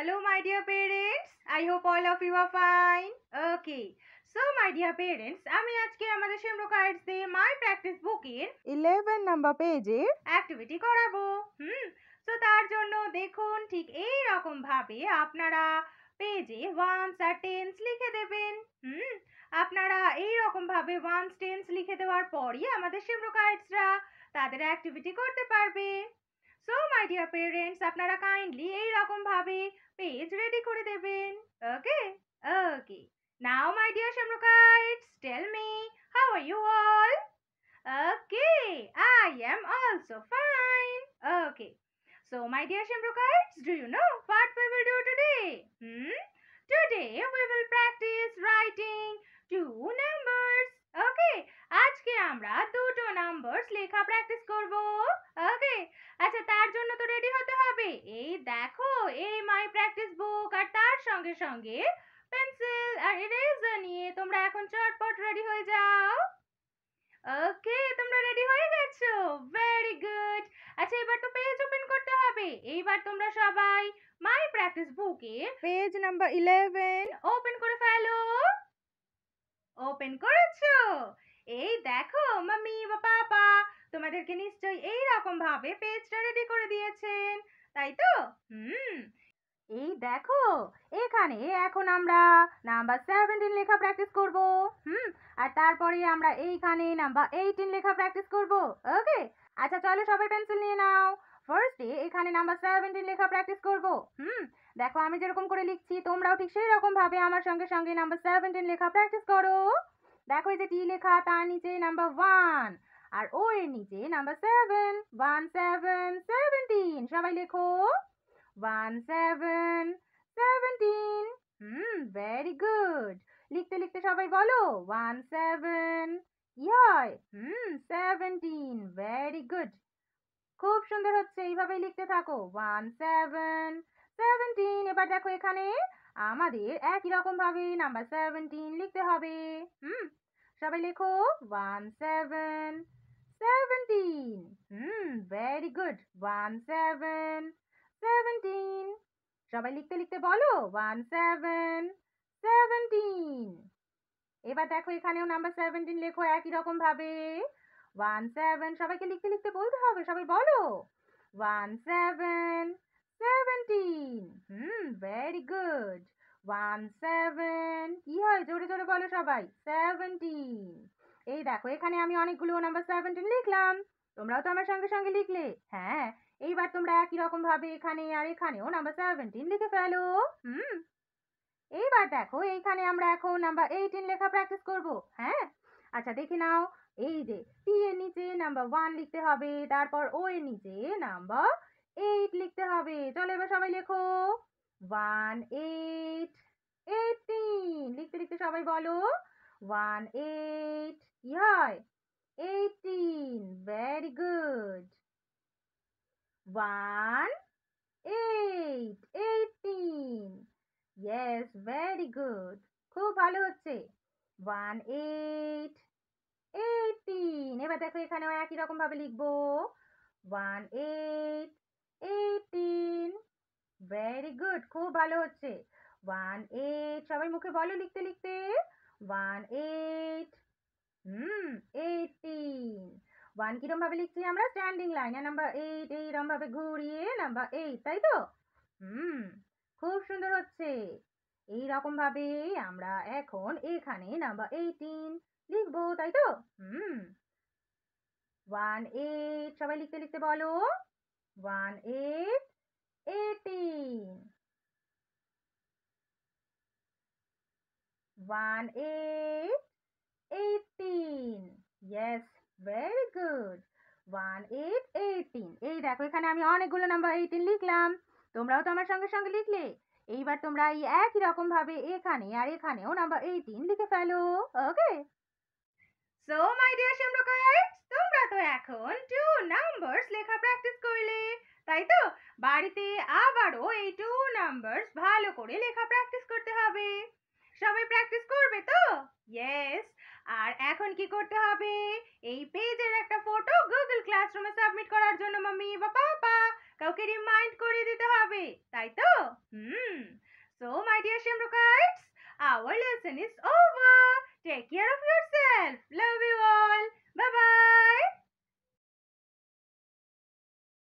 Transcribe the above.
Hello my dear parents, I hope all of you are fine. Okay, so my dear parents, আমি আজকে আমাদের সেমরো cards দিয়ে মাই practice বুকের 11 number পেজে activity করাবো হুম সো তার জন্য দেখুন ঠিক এই রকম ভাবে আপনারা পেজে ওয়ান্স আর টেন্স লিখে দেবেন হুম আপনারা এই রকম ভাবে ওয়ান্স টেন্স লিখে দেওয়ার পরই আমাদের সেমরো কার্ডসরা তাদের অ্যাক্টিভিটি করতে পারবে সো মাই ডিয়ার পেরেন্টস আপনারা কাইন্ডলি এইরকমভাবে পেজ রেডি করে দেবেন okay okay now my dear Shamrockites tell me how are you all okay I am also fine okay so my dear Shamrockites do you know what we will do today hmm today we will practice writing two numbers okay আজকে আমরা দুটো numbers লেখা practice করব ওকে আচ্ছা এই দেখো এই মাই practice বুক আর তার সঙ্গে সঙ্গে পেন্সিল আর ইরেজার নিয়ে তোমরা এখন চটপট রেডি হয়ে যাও ওকে তোমরা রেডি হয়ে গেছো ভেরি গুড আচ্ছা এবার তো পেজ ওপেন করতে হবে এইবার তোমরা সবাই মাই প্র্যাকটিস বুকে পেজ নাম্বার 11 ওপেন করে ফেলো ওপেন করেছো এই দেখো মাম্মি বা পাপা তোমাদেরকে নিশ্চয়ই এই রকম ভাবে পেজটা রেডি করে দিয়েছেন তাই তো হুম এই দেখো এখানে এখন আমরা নাম্বার সেভেন্টিন লেখা প্র্যাকটিস করব হুম আর তারপরে আমরা এইখানে নাম্বার এইটিন লেখা প্র্যাকটিস করব ওকে আচ্ছা চলো সবাই পেন্সিল নিয়ে নাও ফার্স্টে এখানে নাম্বার সেভেন্টিন লেখা প্র্যাকটিস করব হুম দেখো আমি যেরকম করে লিখছি তোমরাও ঠিক সেই রকমভাবে আমার সঙ্গে সঙ্গে নাম্বার সেভেন্টিন লেখা প্র্যাকটিস করো দেখো এই যে টি লেখা তার নিচে নাম্বার ওয়ান আর ওর নিচে number seven one seven seventeen সবাই লেখো one seven seventeen hmm very good লিখতে লিখতে সবাই বলো ওয়ান সেভেন ইয় হুম সেভেন্টিন ভেরি গুড খুব সুন্দর হচ্ছে এইভাবেই লিখতে থাকো ওয়ান সেভেন সেভেন্টিন এবার দেখো এখানে আমাদের একই রকম ভাবে নাম্বার সেভেন্টিন লিখতে হবে হুম সবাই লেখো one seven seventeen. Hmm very good one seven seventeen সবাই লিখতে লিখতে বলো ওয়ান সেভেন সেভেন্টিন এবার দেখো এখানেও নাম্বার সেভেন্টিন লেখো একই রকম ভাবে ওয়ান সেভেন সবাইকে লিখতে লিখতে বলতে হবে সবাই বলো one seven seventeen hmm very good one seven কি হয় জোরে জোরে বলো সবাই সেভেন্টিন এই দেখো এখানে আমি অনেকগুলো নাম্বার সেভেন্টিন লিখলাম তোমরাও তো আমার সঙ্গে সঙ্গে লিখলে হ্যাঁ এইবার তোমরা একই রকম ভাবে এখানে আর এখানেও নাম্বার সেভেন্টিন লিখে ফেলো হুম এইবার দেখো এইখানে আমরা এখন নাম্বার এইটিন লেখা প্র্যাকটিস করব হ্যাঁ আচ্ছা দেখে নাও এই যে টি এর নিচে নাম্বার ওয়ান লিখতে হবে তারপর ও এর নিচে নাম্বার এইট লিখতে হবে চলো এবার সবাই লেখো ওয়ান এইট এইটিন লিখতে লিখতে সবাই বলো ওয়ান এইট কি হয় eighteen very good one eight eighteen yes very good খুব ভালো হচ্ছে ওয়ান এইট এইটিন এবার দেখো এখানে একই রকমভাবে লিখবো one eight eighteen very good খুব ভালো হচ্ছে ওয়ান এইট সবাই মুখে বলো লিখতে লিখতে one eight hmm eighteen one কিরম ভাবে লিখছি আমরা স্ট্যান্ডিং লাইনে নাম্বার এইট এইরম ভাবে ঘুরিয়ে নাম্বার এইট তাই তো হুম খুব সুন্দর হচ্ছে এই রকম ভাবে আমরা এখন এখানে নাম্বার এইটিন লিখবো তাই তো হুম ওয়ান এইট সবাই লিখতে লিখতে বলো one eight eighteen one eight eighteen yes very good one eight eighteen এই দেখো এখানে আমি অনেকগুলো নাম্বার এইটিন লিখলাম তোমরাও তো আমার সঙ্গে সঙ্গে লিখলে এইবার তোমরা এই একই রকম ভাবে এখানে আর এখানেও নাম্বার এইটিন লিখে ফেলো ওকে সো মাই ডিয়ার শ্যামরকাইটস তোমরা তো এখন টু নাম্বারস লেখা প্র্যাকটিস করলে তাই তো বাড়িতে আবারও এই টু নাম্বারস ভালো করে লেখা প্র্যাকটিস করতে হবে সবাই প্র্যাকটিস করবে তো ইয়েস আর এখন কি করতে হবে এই পেজের একটা ফটো গুগল ক্লাসরুমে সাবমিট করার জন্য মাম্মি বা পাপা কাউকে রিমাইন্ড করে দিতে হবে তাই তো hmm so my dear Shamrockites our lesson is over take care of yourself love you all